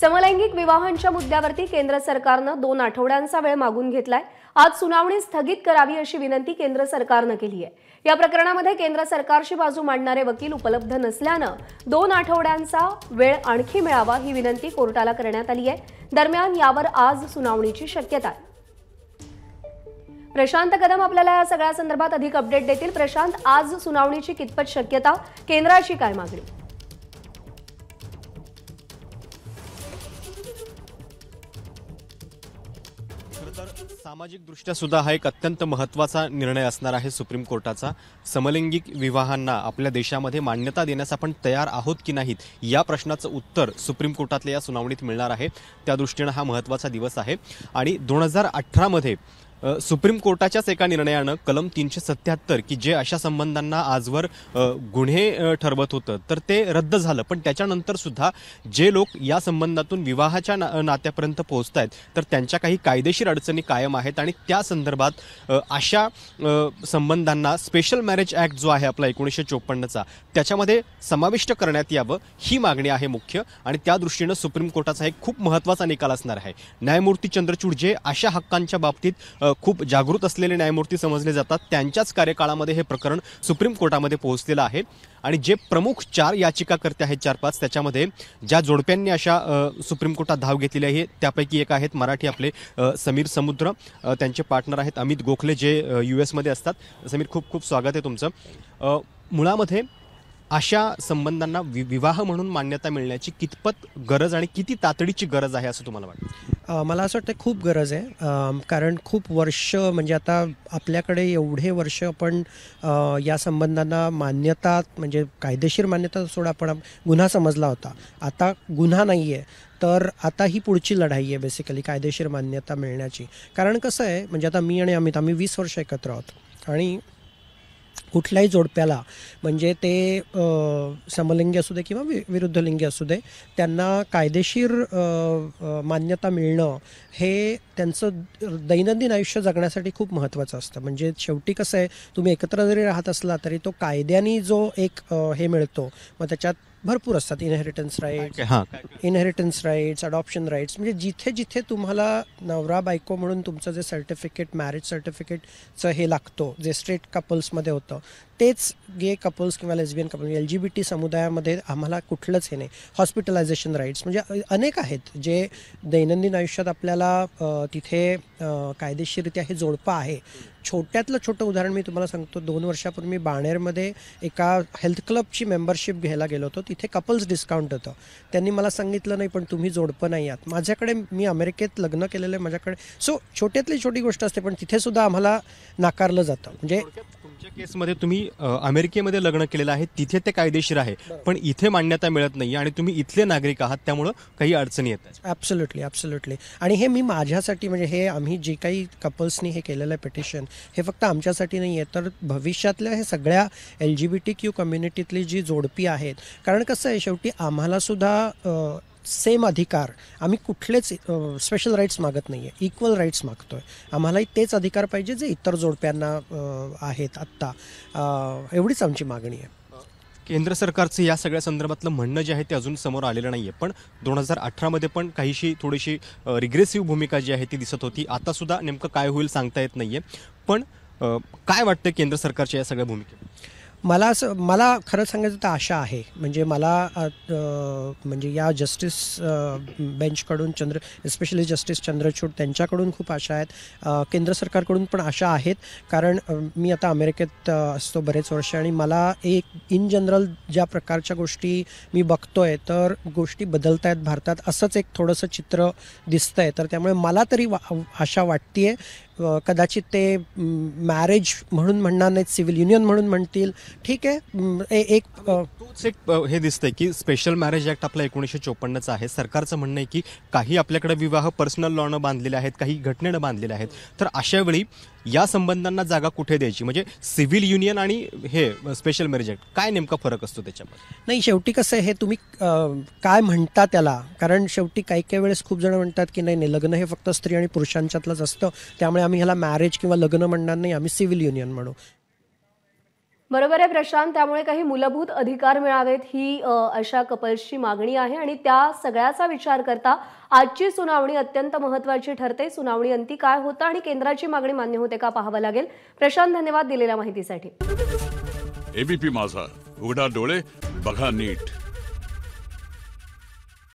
समलैंगिक विवाहांच्या मुद्द्यावरती केंद्र सरकारनं दोन आठवड्यांचा वेळ मागून घेतलाय आज सुनावणी स्थगित करावी अशी विनंती केंद्र सरकारनं केली आहे या प्रकरणामध्ये केंद्र सरकारची बाजू मांडणारे वकील उपलब्ध नसल्यानं दोन आठवड्यांचा वेळ आणखी मिळावा ही विनंती कोर्टाला करण्यात आली आहे दरम्यान यावर आज सुनावणीची शक्यता आहे प्रशांत कदम आपल्याला या सगळ्या संदर्भात अधिक अपडेट देतील प्रशांत आज सुनावणीची कितपत शक्यता केंद्राची काय मागणी तर सामाजिकदृष्ट्या सुद्धा हा एक अत्यंत महत्त्वाचा निर्णय असणार आहे सुप्रीम कोर्टाचा समलैंगिक विवाहांना आपल्या देशामध्ये मान्यता देण्यास आपण तयार आहोत की नाहीत या प्रश्नाचं उत्तर सुप्रीम कोर्टातल्या या सुनावणीत मिळणार आहे त्या दृष्टीनं हा महत्त्वाचा दिवस आहे आणि दोन हजार अठरामध्ये सुप्रीम कोर्टाच्याच एका निर्णयानं कलम तीनशे सत्याहत्तर की जे अशा संबंधांना आजवर गुन्हे ठरवत होतं तर ते रद्द झालं पण त्याच्यानंतर सुद्धा जे लोक या संबंधातून विवाहाच्या ना नात्यापर्यंत पोहोचत आहेत तर त्यांच्या काही कायदेशीर अडचणी कायम आहेत आणि त्या संदर्भात अशा संबंधांना स्पेशल मॅरेज ॲक्ट जो आहे आपला एकोणीसशे चोपन्नचा त्याच्यामध्ये समाविष्ट करण्यात यावं ही मागणी आहे मुख्य आणि त्या दृष्टीनं सुप्रीम कोर्टाचा एक खूप महत्त्वाचा निकाल असणार आहे न्यायमूर्ती चंद्रचूड जे अशा हक्कांच्या बाबतीत खूप जागृत असलेले न्यायमूर्ती समजले जातात त्यांच्याच कार्यकाळामध्ये हे प्रकरण सुप्रीम कोर्टामध्ये पोहोचलेलं आहे आणि जे प्रमुख चार याचिकाकर्ते आहेत चार पाच त्याच्यामध्ये ज्या जोडप्यांनी अशा सुप्रीम कोर्टात धाव घेतलेली आहे त्यापैकी एक आहेत मराठी आपले समीर समुद्र त्यांचे पार्टनर आहेत अमित गोखले जे यू एसमध्ये असतात समीर खूप खूप स्वागत आहे तुमचं मुळामध्ये अशा संबंधांना वि विवाह म्हणून मान्यता मिळण्याची कितपत गरज आणि किती तातडीची गरज आहे असं तुम्हाला वाटतं मला असं वाटतं खूप गरज आहे कारण खूप वर्ष म्हणजे आता आपल्याकडे एवढे वर्ष आपण या संबंधांना मान्यता म्हणजे कायदेशीर मान्यता सोडा आपण गुन्हा समजला होता आता गुन्हा नाही आहे तर आता ही पुढची लढाई आहे बेसिकली कायदेशीर मान्यता मिळण्याची कारण कसं आहे म्हणजे आता मी आणि अमित आम्ही वीस वर्ष एकत्र आहोत आणि कुठल्याही जोडप्याला म्हणजे ते समलिंगी असू दे किंवा वि विरुद्ध लिंगी असू दे त्यांना कायदेशीर मान्यता मिळणं हे त्यांचं दैनंदिन आयुष्य जगण्यासाठी खूप महत्त्वाचं असतं म्हणजे शेवटी कसं आहे तुम्ही एकत्र जरी राहत असला तरी तो कायद्याने जो एक हे मिळतो मग त्याच्यात भरपूर असतात इनहेरिटन्स राईट्स हां इनहेरिटन्स राईट्स अडॉप्शन राईट्स म्हणजे जिथे जिथे तुम्हाला नवरा बायको म्हणून तुमचं जे सर्टिफिकेट मॅरेज सर्टिफिकेटचं हे लागतो जे स्ट्रेट कपल्समध्ये होतं तेच गे कपल्स किंवा lesbian couples L G B T समुदायामध्ये आम्हाला कुठलंच हे नाही हॉस्पिटलायझेशन राईट्स म्हणजे अनेक आहेत जे दैनंदिन आयुष्यात आपल्याला तिथे कायदेशीरित्या हे जोडपं आहे छोट्यातलं छोटं उदाहरण मी तुम्हाला सांगतो दोन वर्षापूर्वी मी बाणेरमध्ये एका हेल्थ क्लबची मेंबरशिप घ्यायला गेलो होतो तिथे कपल्स डिस्काउंट होतं त्यांनी मला सांगितलं नाही पण तुम्ही जोडपं नाही आहात माझ्याकडे मी अमेरिकेत लग्न केलेलं आहे माझ्याकडे सो छोट्यातली छोटी गोष्ट असते पण तिथेसुद्धा आम्हाला नाकारलं जातं म्हणजे केसमध्ये तुम्ही अमेरिकेमध्ये लग्न केलेलं आहे तिथे ते कायदेशीर आहे पण इथे मान्यता मिळत नाही आणि तुम्ही इथले नागरिक आहात त्यामुळं काही अडचणी येतात ॲब्सोल्युटली ॲब्सोल्युटली आणि हे मी माझ्यासाठी म्हणजे हे आम्ही आम्ही जे काही कपल्सनी हे केलेलं आहे पिटिशन हे फक्त आमच्यासाठी नाही आहे तर भविष्यातल्या हे सगळ्या L G B T Q कम्युनिटीतली जी जोडपी आहेत कारण कसं आहे शेवटी आम्हालासुद्धा सेम अधिकार आम्ही कुठलेच स्पेशल राईट्स मागत नाही आहे इक्वल राईट्स मागतो आहे आम्हालाही तेच अधिकार पाहिजे जे इतर जोडप्यांना आहेत आत्ता एवढीच आमची मागणी आहे केंद्र सरकारचं या सगळ्या संदर्भातलं म्हणणं जे आहे ते अजून समोर आलेलं नाही आहे पण दोन हजार अठरामध्ये पण काहीशी थोडीशी रिग्रेसिव्ह भूमिका जी आहे ती दिसत होती आतासुद्धा नेमकं काय होईल सांगता येत नाही आहे पण काय वाटतं केंद्र सरकारच्या या सगळ्या भूमिकेत मला असं मला खरं सांगायचं तर आशा आहे म्हणजे मला म्हणजे या जस्टिस बेंचकडून चंद्र एस्पेशली जस्टिस चंद्रचूड त्यांच्याकडून खूप आशा आहेत केंद्र सरकारकडून पण आशा आहेत कारण मी आता अमेरिकेत असतो बरेच वर्ष आणि मला एक इन जनरल ज्या प्रकारच्या गोष्टी मी बघतोय तर गोष्टी बदलत आहेत भारतात असंच एक थोडंसं चित्र दिसतंय तर त्यामुळे मला तरी वा आशा वाटते कदाचित ते मॅरेज म्हणून म्हणणार नाहीत सिव्हिल युनियन म्हणून म्हणतील ठीक आहे एक तोच एक हे दिसतंय की स्पेशल मॅरेज ॲक्ट आपला एकोणीसशे चोपन्नचा आहे सरकारचं म्हणणं आहे की काही आपल्याकडे विवाह पर्सनल लॉनं बांधलेले आहेत काही घटनेनं बांधलेले आहेत तर अशावेळी या संबंधांना जागा कुठे द्यायची म्हणजे सिव्हिल युनियन आणि हे स्पेशल मॅरेज ऍक्ट काय नेमका फरक असतो त्याच्यामध्ये नाही शेवटी कसं हे तुम्ही काय म्हणता त्याला कारण शेवटी काही काही वेळेस खूप जण म्हणतात की नाही नाही लग्न हे फक्त स्त्री आणि पुरुषांच्यातलंच असतं त्यामुळे आम्ही ह्याला मॅरेज किंवा लग्न म्हणणार नाही आम्ही सिव्हिल युनियन म्हणू बरोबर आहे प्रशांत त्यामुळे काही मूलभूत अधिकार मिळावेत ही अशा कपल्सची मागणी आहे आणि त्या सगळ्याचा विचार करता आजची सुनावणी अत्यंत महत्वाची ठरते सुनावणी अंती काय होतं आणि केंद्राची मागणी मान्य होते का पाहावं लागेल प्रशांत धन्यवाद दिलेल्या माहितीसाठी एबीपी माझा उघडा डोळे बघा नीट